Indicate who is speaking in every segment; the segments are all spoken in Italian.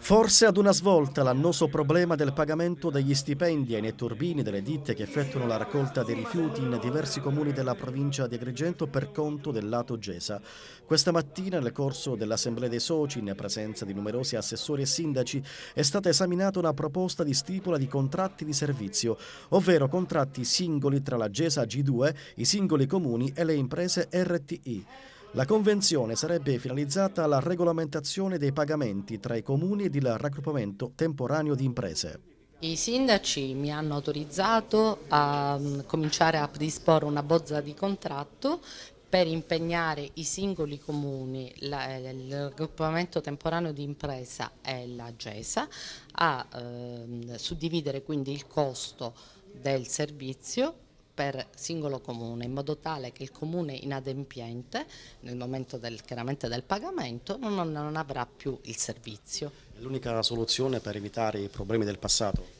Speaker 1: Forse ad una svolta l'annoso problema del pagamento degli stipendi ai netturbini delle ditte che effettuano la raccolta dei rifiuti in diversi comuni della provincia di Agrigento per conto del lato Gesa. Questa mattina, nel corso dell'Assemblea dei Soci, in presenza di numerosi assessori e sindaci, è stata esaminata una proposta di stipula di contratti di servizio, ovvero contratti singoli tra la Gesa G2, i singoli comuni e le imprese RTI. La convenzione sarebbe finalizzata alla regolamentazione dei pagamenti tra i comuni ed il raggruppamento temporaneo di imprese.
Speaker 2: I sindaci mi hanno autorizzato a mm, cominciare a predisporre una bozza di contratto per impegnare i singoli comuni, eh, il raggruppamento temporaneo di impresa e la GESA a ehm, suddividere quindi il costo del servizio per singolo comune, in modo tale che il comune inadempiente, nel momento del, chiaramente del pagamento, non, non avrà più il servizio. l'unica soluzione per evitare i problemi del passato?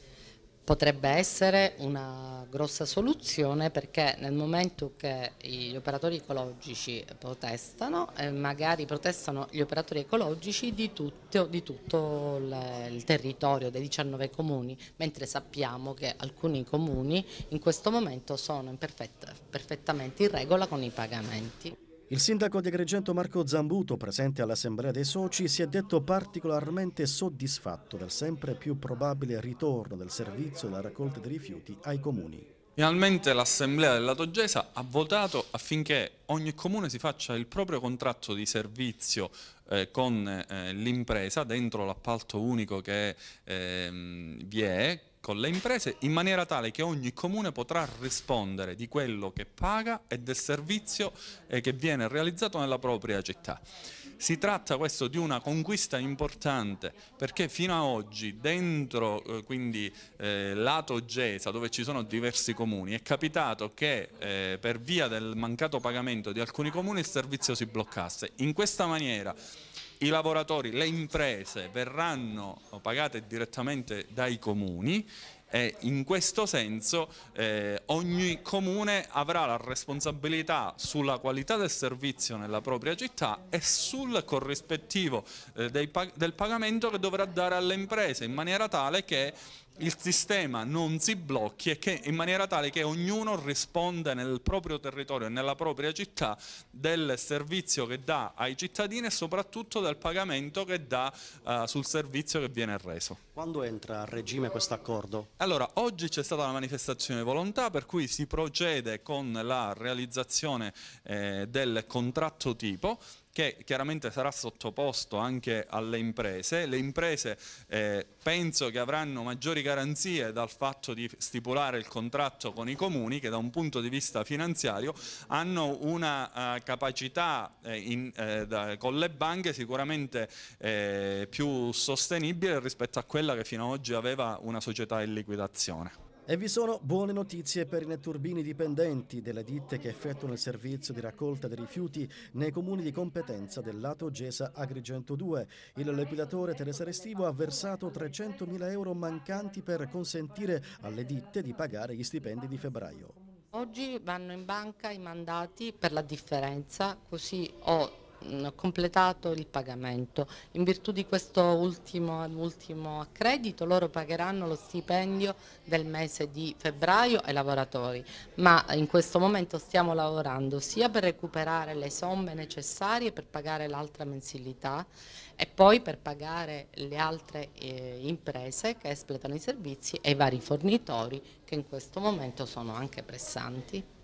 Speaker 2: potrebbe essere una grossa soluzione perché nel momento che gli operatori ecologici protestano, eh, magari protestano gli operatori ecologici di tutto, di tutto il, il territorio dei 19 comuni, mentre sappiamo che alcuni comuni in questo momento sono perfetta, perfettamente in regola con i pagamenti.
Speaker 1: Il sindaco di Agrigento Marco Zambuto, presente all'Assemblea dei Soci, si è detto particolarmente soddisfatto del sempre più probabile ritorno del servizio della raccolta dei rifiuti ai comuni.
Speaker 3: Finalmente l'Assemblea della Togesa ha votato affinché ogni comune si faccia il proprio contratto di servizio eh, con eh, l'impresa dentro l'appalto unico che eh, vi è, con le imprese in maniera tale che ogni comune potrà rispondere di quello che paga e del servizio eh, che viene realizzato nella propria città. Si tratta questo di una conquista importante perché fino ad oggi dentro eh, quindi eh, lato Gesa dove ci sono diversi comuni è capitato che eh, per via del mancato pagamento di alcuni comuni il servizio si bloccasse. In questa maniera i lavoratori, le imprese verranno pagate direttamente dai comuni e in questo senso eh, ogni comune avrà la responsabilità sulla qualità del servizio nella propria città e sul corrispettivo eh, pag del pagamento che dovrà dare alle imprese in maniera tale che il sistema non si blocchi e che in maniera tale che ognuno risponda nel proprio territorio e nella propria città del servizio che dà ai cittadini e soprattutto del pagamento che dà uh, sul servizio che viene reso.
Speaker 1: Quando entra a regime questo accordo?
Speaker 3: Allora, oggi c'è stata la manifestazione di volontà per cui si procede con la realizzazione eh, del contratto tipo che chiaramente sarà sottoposto anche alle imprese. Le imprese eh, penso che avranno maggiori garanzie dal fatto di stipulare il contratto con i comuni che da un punto di vista finanziario hanno una uh, capacità eh, in, eh, da, con le banche sicuramente eh, più sostenibile rispetto a quella che fino ad oggi aveva una società in liquidazione.
Speaker 1: E vi sono buone notizie per i netturbini dipendenti delle ditte che effettuano il servizio di raccolta dei rifiuti nei comuni di competenza del lato Gesa Agrigento 2. Il liquidatore Teresa Restivo ha versato 300.000 euro mancanti per consentire alle ditte di pagare gli stipendi di febbraio.
Speaker 2: Oggi vanno in banca i mandati per la differenza, così ho Mm, completato il pagamento. In virtù di questo ultimo, ultimo accredito loro pagheranno lo stipendio del mese di febbraio ai lavoratori, ma in questo momento stiamo lavorando sia per recuperare le somme necessarie per pagare l'altra mensilità e poi per pagare le altre eh, imprese che espletano i servizi e i vari fornitori che in questo momento sono anche pressanti.